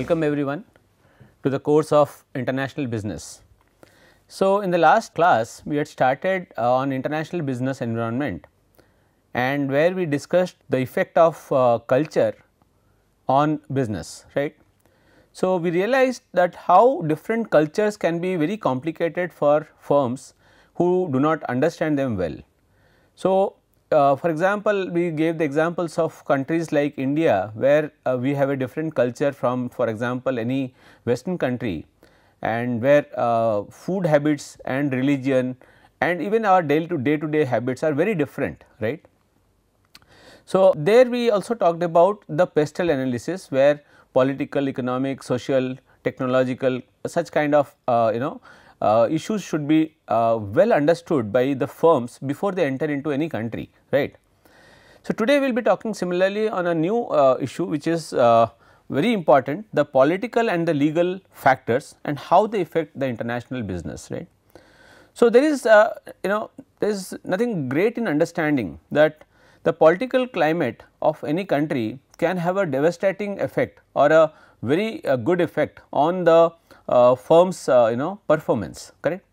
Welcome everyone to the course of international business. So, in the last class we had started uh, on international business environment and where we discussed the effect of uh, culture on business right. So, we realized that how different cultures can be very complicated for firms who do not understand them well. So, uh, for example, we gave the examples of countries like India, where uh, we have a different culture from for example, any western country and where uh, food habits and religion and even our day to day to day habits are very different, right. So, there we also talked about the pestle analysis where political, economic, social, technological such kind of uh, you know uh, issues should be uh, well understood by the firms before they enter into any country, right. So, today we will be talking similarly on a new uh, issue which is uh, very important the political and the legal factors and how they affect the international business, right. So, there is uh, you know there is nothing great in understanding that the political climate of any country can have a devastating effect or a very uh, good effect on the uh, firm's uh, you know performance correct.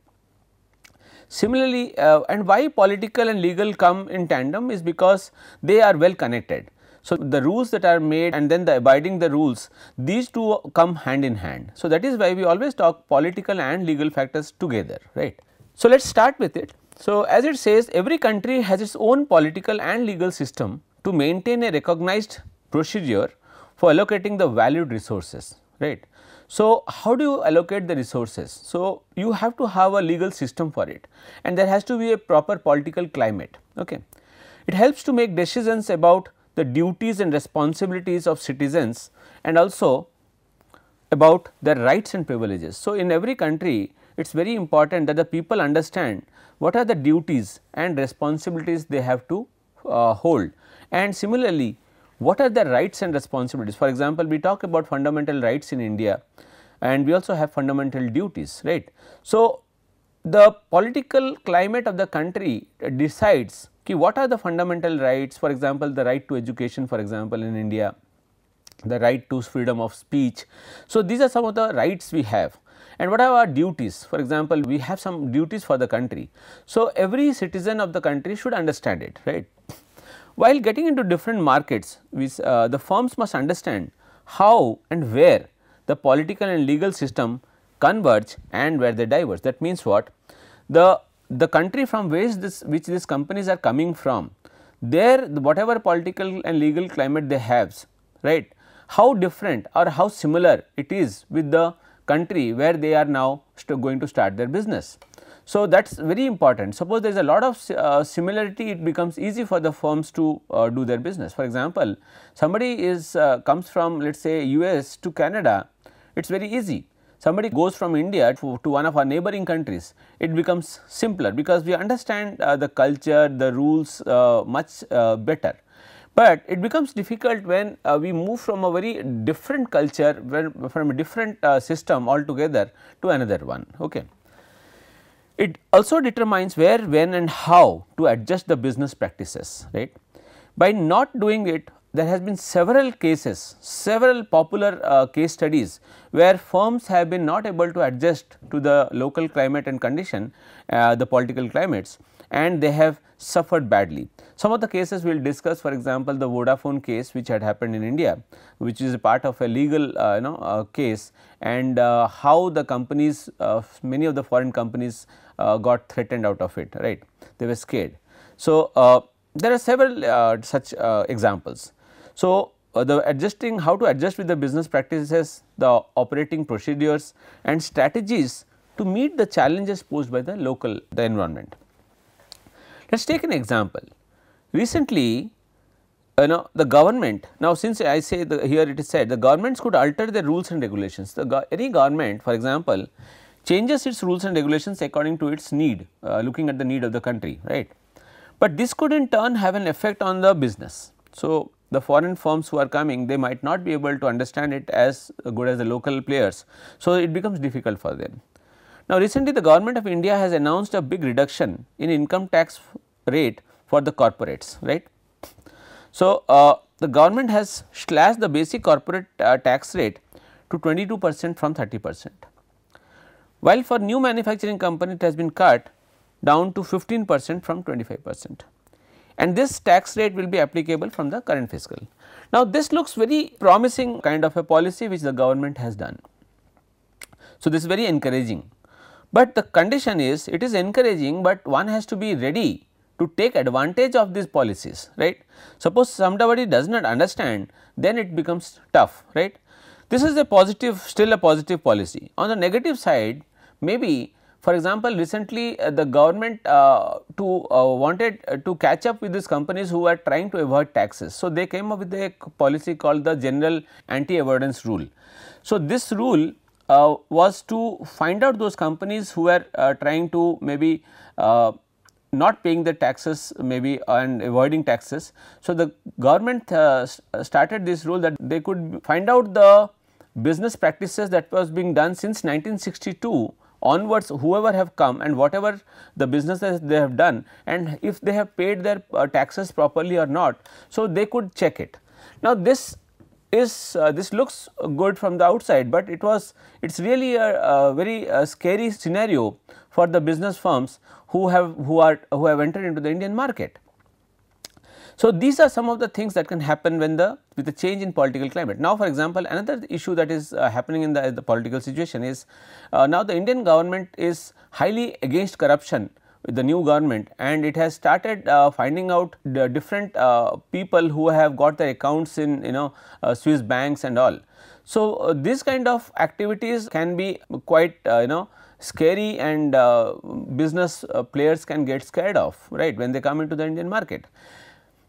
Similarly, uh, and why political and legal come in tandem is because they are well connected. So, the rules that are made and then the abiding the rules these two come hand in hand. So, that is why we always talk political and legal factors together right. So, let us start with it. So, as it says every country has its own political and legal system to maintain a recognized procedure for allocating the valued resources right. So, how do you allocate the resources? So, you have to have a legal system for it and there has to be a proper political climate. Okay. It helps to make decisions about the duties and responsibilities of citizens and also about their rights and privileges. So, in every country it is very important that the people understand what are the duties and responsibilities they have to uh, hold and similarly what are the rights and responsibilities. For example, we talk about fundamental rights in India and we also have fundamental duties, right. So, the political climate of the country decides ki what are the fundamental rights, for example, the right to education for example in India, the right to freedom of speech. So, these are some of the rights we have and what are our duties? For example, we have some duties for the country. So, every citizen of the country should understand it, right. While getting into different markets, we, uh, the firms must understand how and where the political and legal system converge and where they diverge. That means what? The, the country from which, this, which these companies are coming from, their whatever political and legal climate they have, right? How different or how similar it is with the country where they are now going to start their business. So, that is very important. Suppose there is a lot of uh, similarity, it becomes easy for the firms to uh, do their business. For example, somebody is uh, comes from let us say US to Canada, it is very easy. Somebody goes from India to, to, one of our neighboring countries, it becomes simpler because we understand uh, the culture, the rules uh, much uh, better. But it becomes difficult when uh, we move from a very different culture, when, from a different uh, system altogether to another one. Okay. It also determines where, when and how to adjust the business practices, right. By not doing it, there has been several cases, several popular uh, case studies where firms have been not able to adjust to the local climate and condition, uh, the political climates and they have suffered badly. Some of the cases we will discuss for example, the Vodafone case which had happened in India which is a part of a legal uh, you know uh, case and uh, how the companies uh, many of the foreign companies uh, got threatened out of it, right? They were scared. So, uh, there are several uh, such examples. So, the adjusting how to adjust with the business practices, the operating procedures and strategies to meet the challenges posed by the local the environment. Let us take an example. Recently, you know the government now since I say the, here it is said the governments could alter their rules and regulations. The any government for example, changes its rules and regulations according to its need, uh, looking at the need of the country, right. But this could in turn have an effect on the business. So, the foreign firms who are coming, they might not be able to understand it as good as the local players. So, it becomes difficult for them. Now, recently the government of India has announced a big reduction in income tax rate for the corporates, right. So, uh, the government has slashed the basic corporate uh, tax rate to 22 percent from 30 percent while for new manufacturing company it has been cut down to 15 percent from 25 percent and this tax rate will be applicable from the current fiscal. Now, this looks very promising kind of a policy which the government has done. So, this is very encouraging, but the condition is it is encouraging, but one has to be ready to take advantage of these policies right. Suppose somebody does not understand then it becomes tough right. This is a positive, still a positive policy. On the negative side, maybe for example, recently uh, the government uh, to uh, wanted uh, to catch up with these companies who were trying to avoid taxes. So, they came up with a policy called the general anti-avoidance rule. So, this rule uh, was to find out those companies who were uh, trying to maybe not paying the taxes maybe and avoiding taxes. So, the government started this rule that they could find out the business practices that was being done since 1962 onwards whoever have come and whatever the businesses they have done and if they have paid their uh, taxes properly or not. So, they could check it. Now, this is uh, this looks good from the outside, but it was it is really a, a very uh, scary scenario for the business firms who have who are who have entered into the Indian market. So, these are some of the things that can happen when the with the change in political climate. Now, for example, another issue that is uh, happening in the, the, political situation is uh, now the Indian government is highly against corruption with the new government and it has started uh, finding out the different uh, people who have got their accounts in you know uh, Swiss banks and all. So, uh, these kind of activities can be quite you know scary and business players can get scared of right when they come into the Indian market.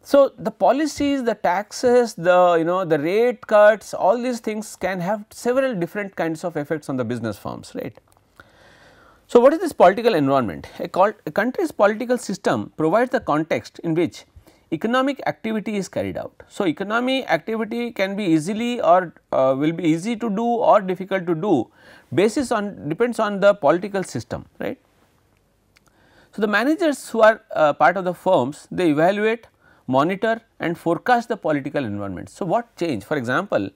So, the policies, the taxes, the you know the rate cuts, all these things can have several different kinds of effects on the business firms, right. So, what is this political environment? A, a country's political system provides the context in which economic activity is carried out. So, economy activity can be easily or uh, will be easy to do or difficult to do basis on depends on the political system, right. So, the managers who are uh, part of the firms, they evaluate monitor and forecast the political environment. So, what change? For example,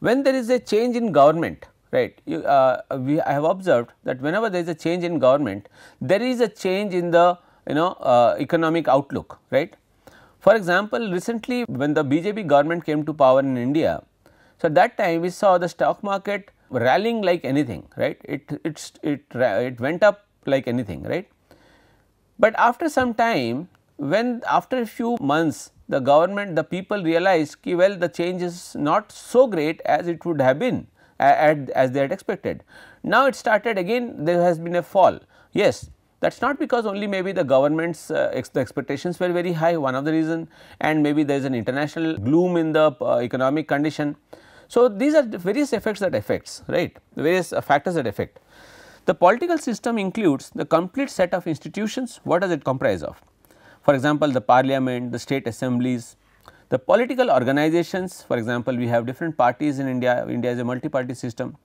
when there is a change in government, right, you, uh, we I have observed that whenever there is a change in government, there is a change in the you know uh, economic outlook, right. For example, recently when the BJP government came to power in India, so at that time we saw the stock market rallying like anything, right, it, it, it, it went up like anything, right. But after some time when after a few months the government the people realized ki well the change is not so great as it would have been at, as they had expected. Now it started again there has been a fall yes that is not because only maybe the government's uh, ex the expectations were very high one of the reason and maybe there is an international gloom in the uh, economic condition. So, these are the various effects that affects right the various uh, factors that affect. The political system includes the complete set of institutions what does it comprise of? For example, the parliament, the state assemblies, the political organizations, for example, we have different parties in India, India is a multi-party system,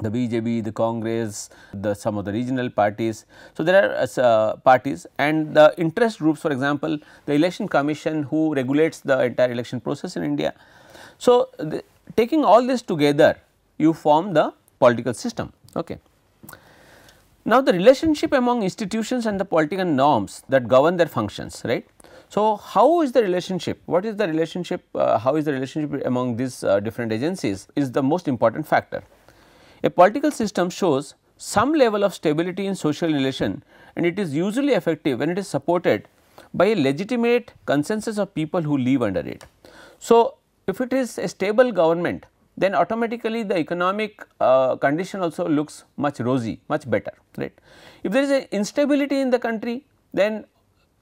the BJP, the Congress, the some of the regional parties. So, there are uh, uh, parties and the interest groups for example, the election commission who regulates the entire election process in India. So, the, taking all this together you form the political system. Okay. Now, the relationship among institutions and the political norms that govern their functions, right. So, how is the relationship, what is the relationship, uh, how is the relationship among these uh, different agencies is the most important factor. A political system shows some level of stability in social relation and it is usually effective when it is supported by a legitimate consensus of people who live under it. So, if it is a stable government then automatically the economic uh, condition also looks much rosy, much better, right. If there is an instability in the country, then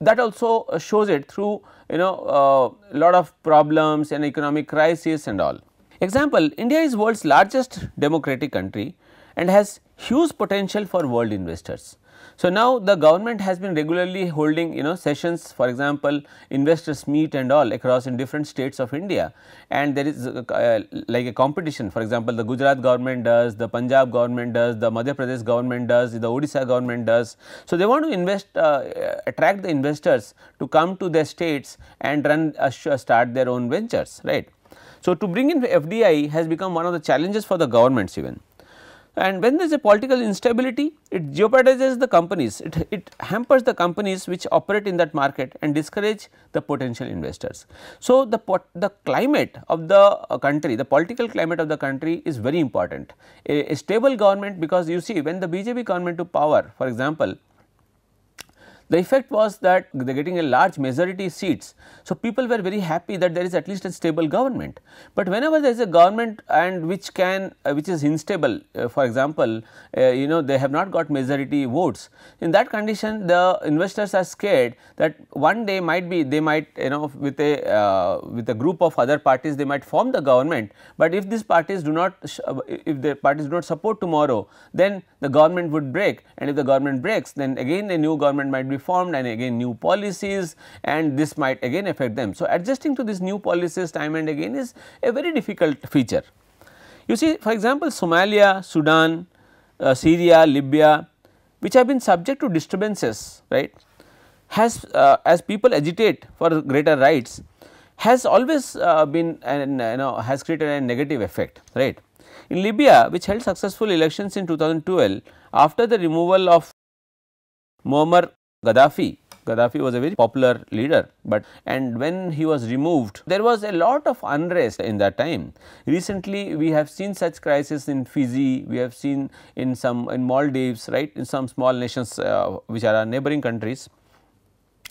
that also uh, shows it through you know uh, lot of problems and economic crisis and all. Example, India is world's largest democratic country and has huge potential for world investors. So, now the government has been regularly holding you know sessions for example, investors meet and all across in different states of India and there is a, uh, uh, like a competition for example, the Gujarat government does, the Punjab government does, the Madhya Pradesh government does, the Odisha government does. So, they want to invest uh, uh attract the investors to come to their states and run uh, start their own ventures right. So, to bring in FDI has become one of the challenges for the governments even. And when there is a political instability, it jeopardizes the companies, it, it hampers the companies which operate in that market and discourage the potential investors. So, the, the climate of the uh, country, the political climate of the country is very important. A, a stable government because you see when the BJP government to power for example, the effect was that they are getting a large majority seats. So, people were very happy that there is at least a stable government. But whenever there is a government and which can uh, which is unstable uh, for example, uh, you know they have not got majority votes. In that condition the investors are scared that one day might be they might you know with a uh, with a group of other parties they might form the government. But if these parties do not uh, if the parties do not support tomorrow then the government would break and if the government breaks then again a new government might be and again new policies and this might again affect them. So, adjusting to these new policies time and again is a very difficult feature. You see for example, Somalia, Sudan, uh, Syria, Libya which have been subject to disturbances right has uh, as people agitate for greater rights has always uh, been and you know has created a negative effect right. In Libya which held successful elections in 2012 after the removal of Muammar Gaddafi. Gaddafi was a very popular leader, but and when he was removed, there was a lot of unrest in that time. Recently, we have seen such crisis in Fiji, we have seen in some in Maldives, right, in some small nations uh, which are our neighboring countries.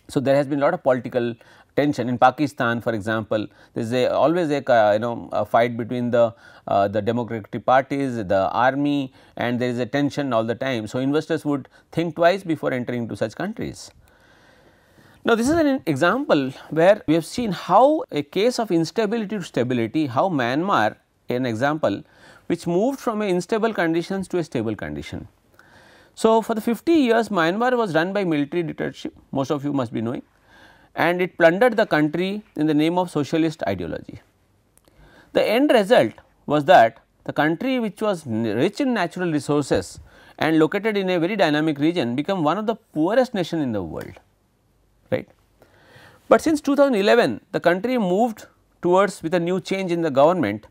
So, there has been a lot of political tension. In Pakistan for example, there is a, always a uh, you know a fight between the, uh, the democratic parties, the army and there is a tension all the time. So, investors would think twice before entering to such countries. Now, this is an example where we have seen how a case of instability to stability, how Myanmar an example which moved from unstable conditions to a stable condition. So, for the 50 years Myanmar was run by military dictatorship most of you must be knowing and it plundered the country in the name of socialist ideology. The end result was that the country which was rich in natural resources and located in a very dynamic region became one of the poorest nation in the world, right. But since 2011, the country moved towards with a new change in the government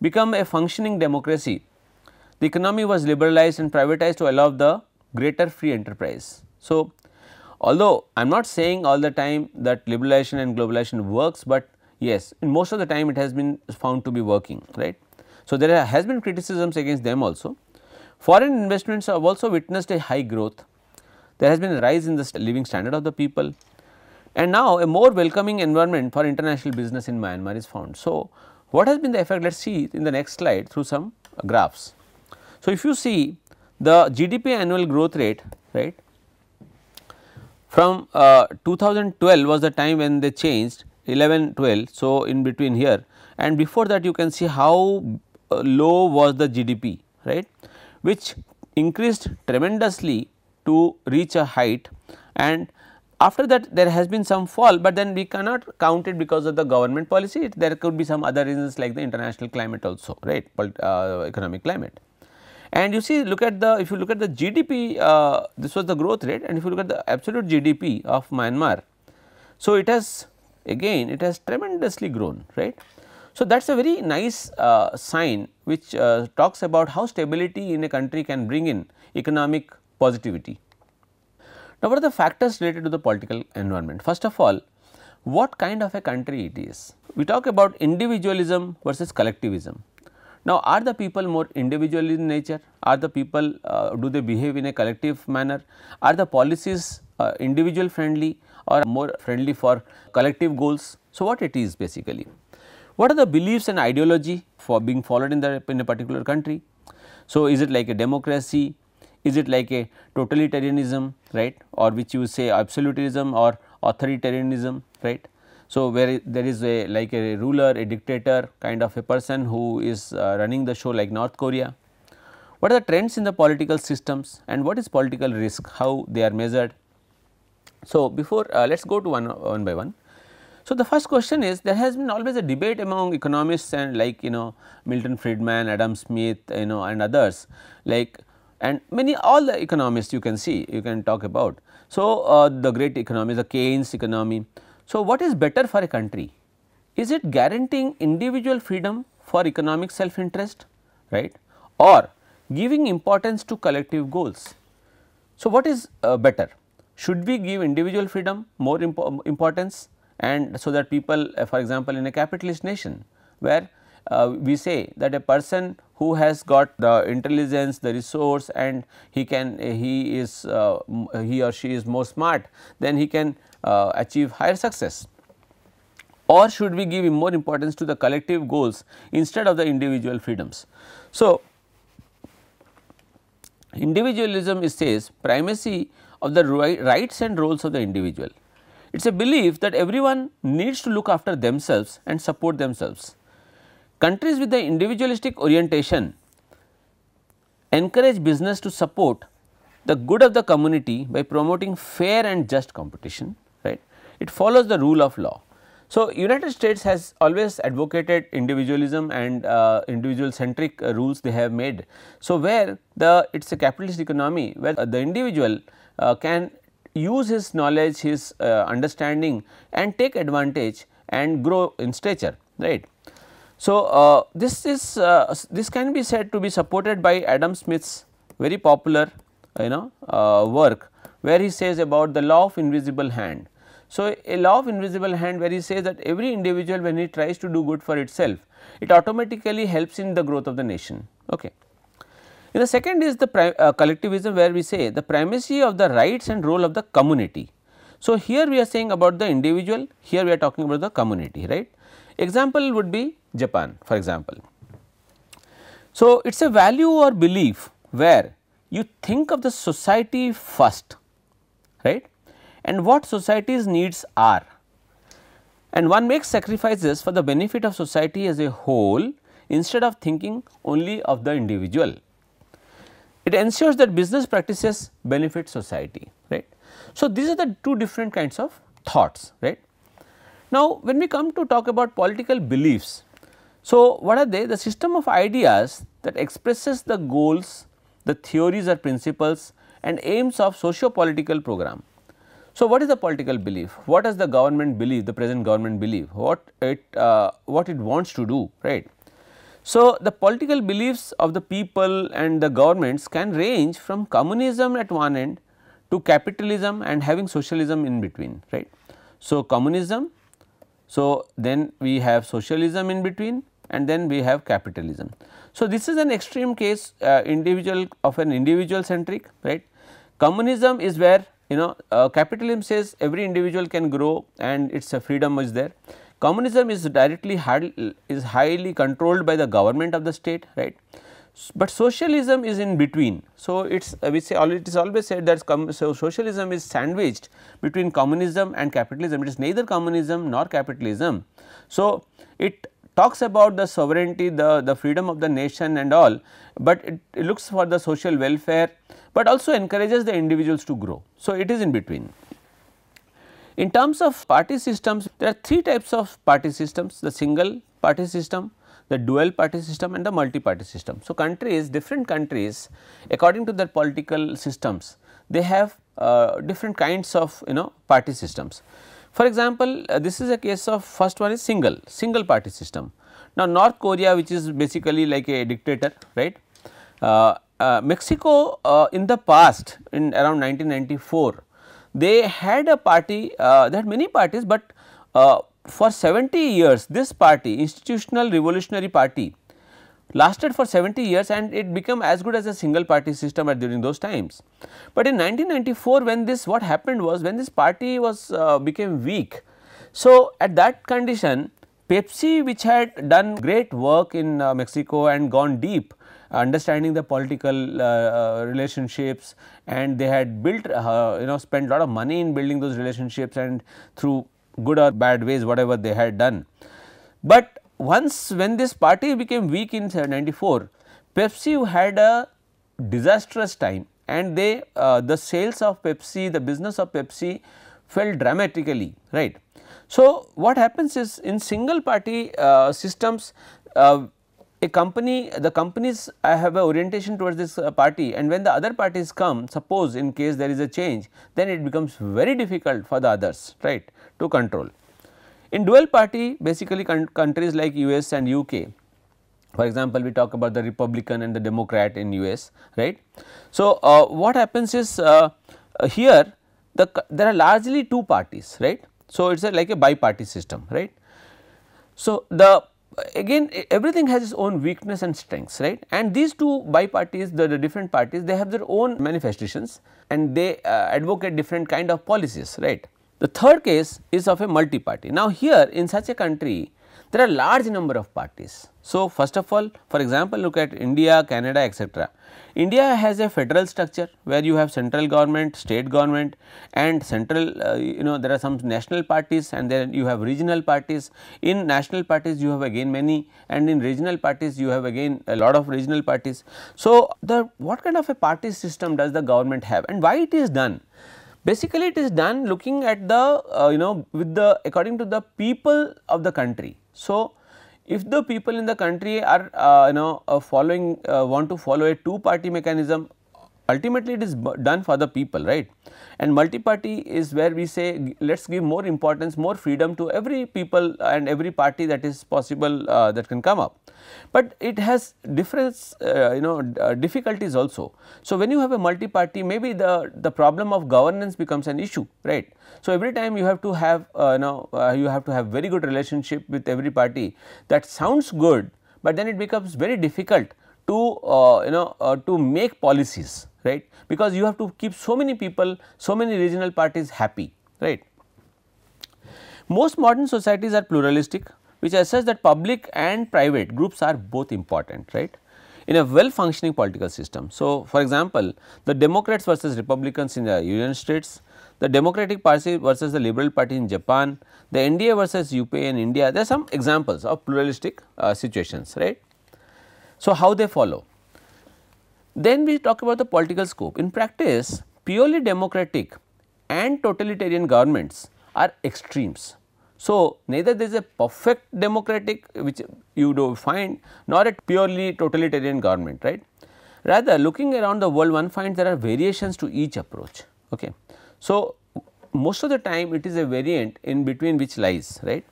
become a functioning democracy. The economy was liberalized and privatized to allow the greater free enterprise. So, Although I am not saying all the time that liberalization and globalization works, but yes, in most of the time it has been found to be working, right. So, there has been criticisms against them also. Foreign investments have also witnessed a high growth. There has been a rise in the living standard of the people and now a more welcoming environment for international business in Myanmar is found. So, what has been the effect? Let us see in the next slide through some graphs. So, if you see the GDP annual growth rate, right, from uh, 2012 was the time when they changed 11 12. So, in between here and before that you can see how uh, low was the GDP right which increased tremendously to reach a height and after that there has been some fall, but then we cannot count it because of the government policy, it, there could be some other reasons like the international climate also right uh, economic climate. And you see look at the if you look at the GDP uh, this was the growth rate and if you look at the absolute GDP of Myanmar. So, it has again it has tremendously grown right. So, that is a very nice uh, sign which uh, talks about how stability in a country can bring in economic positivity. Now, what are the factors related to the political environment? First of all, what kind of a country it is? We talk about individualism versus collectivism. Now, are the people more individual in nature? Are the people, uh, do they behave in a collective manner? Are the policies uh, individual friendly or more friendly for collective goals? So, what it is basically? What are the beliefs and ideology for being followed in, the, in a particular country? So, is it like a democracy? Is it like a totalitarianism, right? Or which you say absolutism or authoritarianism, right? So, where there is a like a ruler, a dictator kind of a person who is uh, running the show like North Korea. What are the trends in the political systems and what is political risk, how they are measured? So, before uh, let us go to one, one by one. So, the first question is there has been always a debate among economists and like you know Milton Friedman, Adam Smith you know and others like and many all the economists you can see you can talk about. So, uh, the great economists, the Keynes economy. So, what is better for a country? Is it guaranteeing individual freedom for economic self interest, right, or giving importance to collective goals? So, what is uh, better? Should we give individual freedom more um, importance and so that people, uh, for example, in a capitalist nation where uh, we say that a person who has got the intelligence, the resource and he can, he is, uh, he or she is more smart, then he can uh, achieve higher success or should we give more importance to the collective goals instead of the individual freedoms. So, individualism says primacy of the rights and roles of the individual. It is a belief that everyone needs to look after themselves and support themselves. Countries with the individualistic orientation encourage business to support the good of the community by promoting fair and just competition it follows the rule of law. So, United States has always advocated individualism and uh, individual centric uh, rules they have made. So, where the it is a capitalist economy where the individual uh, can use his knowledge, his uh, understanding and take advantage and grow in stature right. So, uh, this is this can be said to be supported by Adam Smith's very popular you know work where he says about the law of invisible hand so, a law of invisible hand where he says that every individual when he tries to do good for itself, it automatically helps in the growth of the nation. Okay. the second is the uh, collectivism where we say the primacy of the rights and role of the community. So, here we are saying about the individual, here we are talking about the community, right. Example would be Japan for example. So, it is a value or belief where you think of the society first, right and what society's needs are. And one makes sacrifices for the benefit of society as a whole instead of thinking only of the individual. It ensures that business practices benefit society, right. So, these are the two different kinds of thoughts, right. Now, when we come to talk about political beliefs, so what are they? The system of ideas that expresses the goals, the theories or principles and aims of socio-political program. So, what is the political belief? What does the government believe, the present government believe? What it, uh, what it wants to do, right? So, the political beliefs of the people and the governments can range from communism at one end to capitalism and having socialism in between, right. So, communism, so then we have socialism in between and then we have capitalism. So, this is an extreme case uh, individual of an individual centric, right. Communism is where you know uh, capitalism says every individual can grow and its uh, freedom is there. Communism is directly hard, is highly controlled by the government of the state right but socialism is in between. So, it is uh, we say it is always said that so socialism is sandwiched between communism and capitalism, it is neither communism nor capitalism. So, it talks about the sovereignty, the, the freedom of the nation and all, but it, it looks for the social welfare, but also encourages the individuals to grow. So, it is in between. In terms of party systems, there are three types of party systems, the single party system, the dual party system and the multi-party system. So, countries, different countries according to their political systems, they have uh, different kinds of you know party systems. For example, uh, this is a case of first one is single, single party system. Now, North Korea which is basically like a dictator right. Uh, uh, Mexico uh, in the past in around 1994 they had a party uh, they had many parties but uh, for 70 years this party institutional revolutionary party lasted for 70 years and it became as good as a single party system at during those times. But in 1994 when this what happened was when this party was uh, became weak. So, at that condition Pepsi which had done great work in uh, Mexico and gone deep uh, understanding the political uh, uh, relationships and they had built uh, you know spent lot of money in building those relationships and through good or bad ways whatever they had done. But once when this party became weak in 94, Pepsi had a disastrous time and they uh, the sales of Pepsi, the business of Pepsi fell dramatically, right. So, what happens is in single party uh, systems, uh, a company the companies uh, have a orientation towards this uh, party and when the other parties come suppose in case there is a change then it becomes very difficult for the others right to control. In dual party basically countries like US and UK for example, we talk about the Republican and the Democrat in US right. So, uh, what happens is uh, uh, here the, there are largely two parties right. So, it is like a bi-party system right. So, the again everything has its own weakness and strengths right and these two bi parties the, the different parties they have their own manifestations and they uh, advocate different kind of policies right the third case is of a multi-party. Now, here in such a country, there are large number of parties. So, first of all for example, look at India, Canada etc. India has a federal structure where you have central government, state government and central uh, you know there are some national parties and then you have regional parties. In national parties you have again many and in regional parties you have again a lot of regional parties. So, the what kind of a party system does the government have and why it is done? Basically, it is done looking at the uh, you know with the according to the people of the country. So, if the people in the country are uh, you know uh, following uh, want to follow a two party mechanism ultimately it is done for the people right and multi-party is where we say let us give more importance more freedom to every people and every party that is possible uh, that can come up. But it has difference uh, you know uh, difficulties also. So, when you have a multi-party maybe the, the problem of governance becomes an issue right. So, every time you have to have uh, you know uh, you have to have very good relationship with every party that sounds good, but then it becomes very difficult to you know to make policies right because you have to keep so many people so many regional parties happy right. Most modern societies are pluralistic which asserts that public and private groups are both important right in a well functioning political system. So, for example, the Democrats versus Republicans in the United States, the Democratic Party versus the Liberal Party in Japan, the NDA versus UP in India, there are some examples of pluralistic uh, situations, right. So, how they follow? Then we talk about the political scope. In practice, purely democratic and totalitarian governments are extremes. So, neither there is a perfect democratic which you do find nor a purely totalitarian government, right. Rather looking around the world one finds there are variations to each approach. Okay. So, most of the time it is a variant in between which lies, right.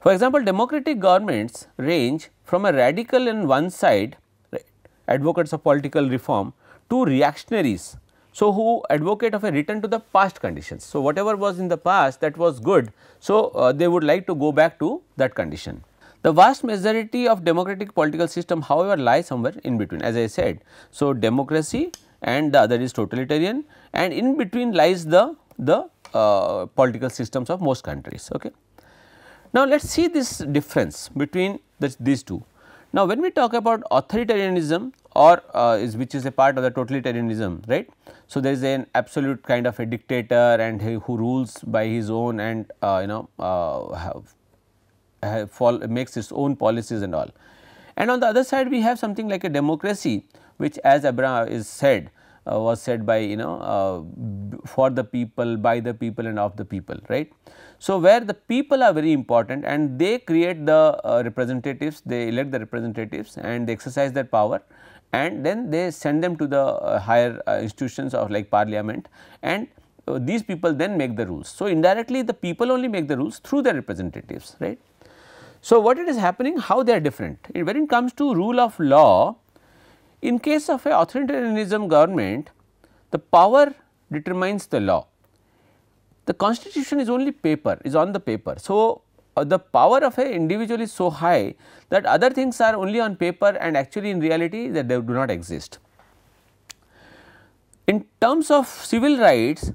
For example, democratic governments range from a radical in one side advocates of political reform to reactionaries. So, who advocate of a return to the past conditions. So, whatever was in the past that was good. So, uh, they would like to go back to that condition. The vast majority of democratic political system however lies somewhere in between as I said. So, democracy and the other is totalitarian and in between lies the, the uh, political systems of most countries. Okay. Now, let us see this difference between these two. Now, when we talk about authoritarianism or uh, is which is a part of the totalitarianism, right. So, there is an absolute kind of a dictator and he, who rules by his own and uh, you know uh, have, have fall, makes his own policies and all. And on the other side we have something like a democracy which as Abraham is said uh, was said by you know uh, for the people, by the people and of the people, right. So, where the people are very important and they create the uh, representatives, they elect the representatives and they exercise their power and then they send them to the uh, higher uh, institutions of like parliament and uh, these people then make the rules. So, indirectly the people only make the rules through their representatives, right. So, what it is happening, how they are different. When it comes to rule of law, in case of a authoritarianism government, the power determines the law. The constitution is only paper, is on the paper. So, uh, the power of a individual is so high that other things are only on paper and actually in reality that they do not exist. In terms of civil rights,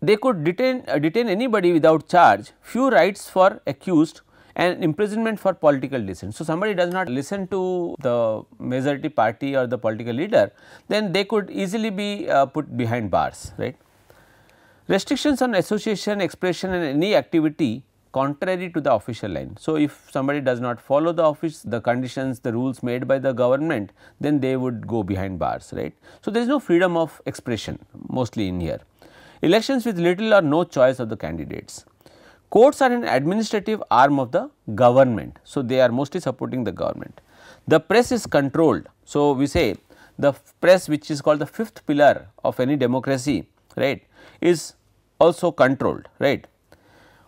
they could detain, uh, detain anybody without charge, few rights for accused and imprisonment for political dissent. So, somebody does not listen to the majority party or the political leader, then they could easily be uh, put behind bars, right. Restrictions on association, expression and any activity contrary to the official line. So, if somebody does not follow the office, the conditions, the rules made by the government, then they would go behind bars, right. So, there is no freedom of expression mostly in here. Elections with little or no choice of the candidates. Courts are an administrative arm of the government. So, they are mostly supporting the government. The press is controlled. So, we say the press which is called the fifth pillar of any democracy right is also controlled right.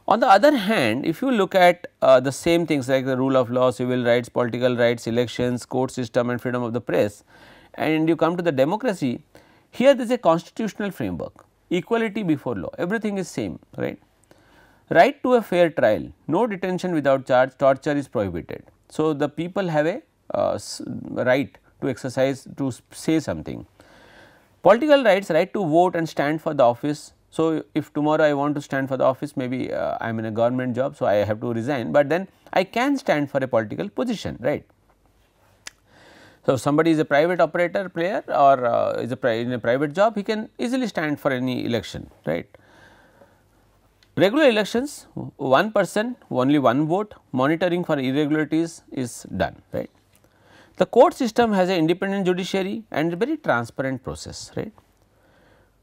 On the other hand if you look at uh, the same things like the rule of law, civil rights, political rights, elections, court system and freedom of the press and you come to the democracy here there is a constitutional framework equality before law everything is same right. Right to a fair trial, no detention without charge, torture is prohibited. So, the people have a uh, right to exercise to say something. Political rights, right to vote and stand for the office. So, if tomorrow I want to stand for the office, maybe uh, I am in a government job, so I have to resign, but then I can stand for a political position, right. So, somebody is a private operator player or uh, is a in a private job, he can easily stand for any election, right. Regular elections, one person only one vote, monitoring for irregularities is done, right. The court system has an independent judiciary and a very transparent process, right.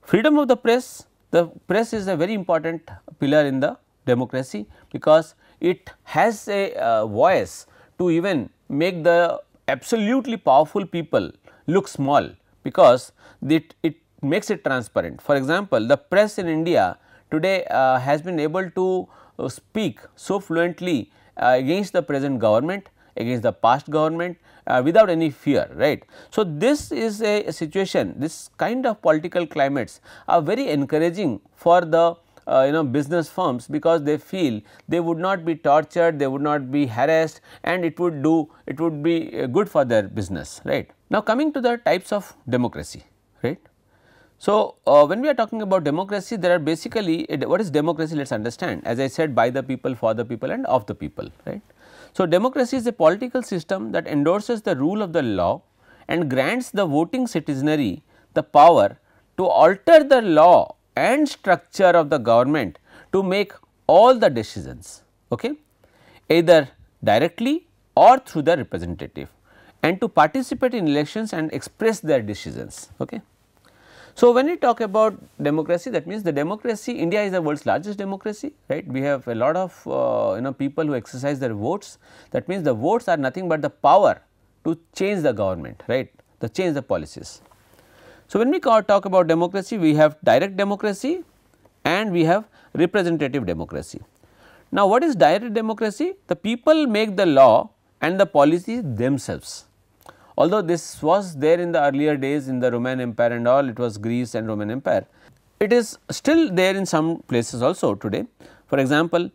Freedom of the press, the press is a very important pillar in the democracy because it has a uh, voice to even make the absolutely powerful people look small because it, it makes it transparent. For example, the press in India today uh, has been able to uh, speak so fluently uh, against the present government, against the past government uh, without any fear, right. So, this is a, a, situation, this kind of political climates are very encouraging for the uh, you know business firms because they feel they would not be tortured, they would not be harassed and it would do it would be uh, good for their business right. Now coming to the types of democracy right. So, uh, when we are talking about democracy there are basically what is democracy let us understand as I said by the people for the people and of the people right. So, democracy is a political system that endorses the rule of the law and grants the voting citizenry the power to alter the law and structure of the government to make all the decisions okay, either directly or through the representative and to participate in elections and express their decisions. Okay. So, when we talk about democracy that means the democracy India is the world's largest democracy right we have a lot of uh, you know people who exercise their votes that means the votes are nothing but the power to change the government right to change the policies. So, when we talk about democracy we have direct democracy and we have representative democracy. Now, what is direct democracy? The people make the law and the policies themselves although this was there in the earlier days in the Roman Empire and all it was Greece and Roman Empire. It is still there in some places also today. For example,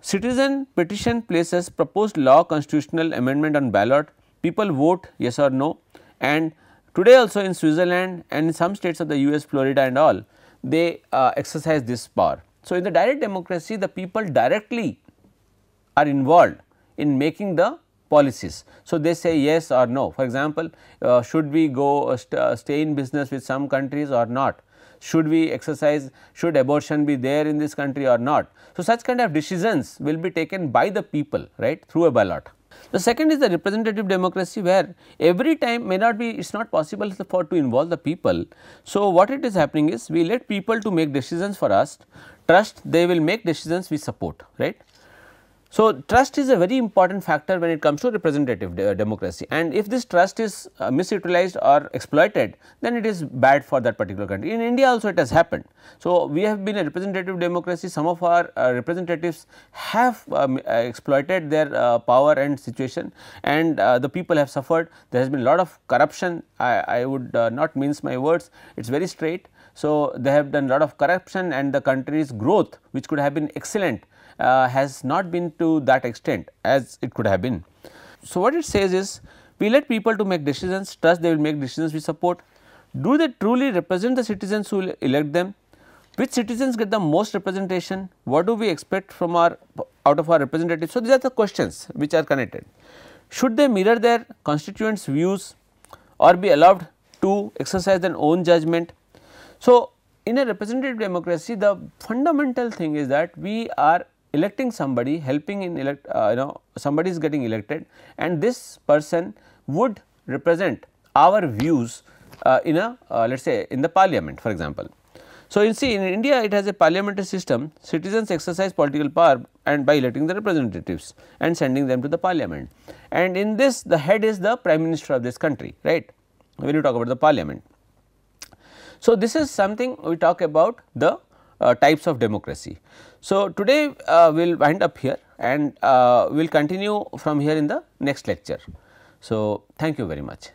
citizen petition places proposed law constitutional amendment on ballot, people vote yes or no and today also in Switzerland and in some states of the US, Florida and all they uh, exercise this power. So, in the direct democracy the people directly are involved in making the policies. So, they say yes or no. For example, uh, should we go uh, st uh, stay in business with some countries or not? Should we exercise, should abortion be there in this country or not? So, such kind of decisions will be taken by the people, right, through a ballot. The second is the representative democracy where every time may not be it is not possible for to involve the people. So, what it is happening is we let people to make decisions for us, trust they will make decisions we support right. So, trust is a very important factor when it comes to representative de uh, democracy and if this trust is uh, misutilized or exploited then it is bad for that particular country. In India also it has happened. So, we have been a representative democracy some of our uh, representatives have um, uh, exploited their uh, power and situation and uh, the people have suffered. There has been a lot of corruption I, I would not mince my words it is very straight. So, they have done a lot of corruption and the country's growth which could have been excellent uh, has not been to that extent as it could have been. So, what it says is we let people to make decisions, trust they will make decisions we support. Do they truly represent the citizens who elect them? Which citizens get the most representation? What do we expect from our out of our representatives? So, these are the questions which are connected. Should they mirror their constituents views or be allowed to exercise their own judgment? So, in a representative democracy the fundamental thing is that we are electing somebody helping in elect uh, you know somebody is getting elected and this person would represent our views uh, in a uh, let us say in the parliament for example. So, you see in India it has a parliamentary system citizens exercise political power and by electing the representatives and sending them to the parliament and in this the head is the prime minister of this country right when you talk about the parliament. So, this is something we talk about the uh, types of democracy. So, today uh, we will wind up here and uh, we will continue from here in the next lecture. So, thank you very much.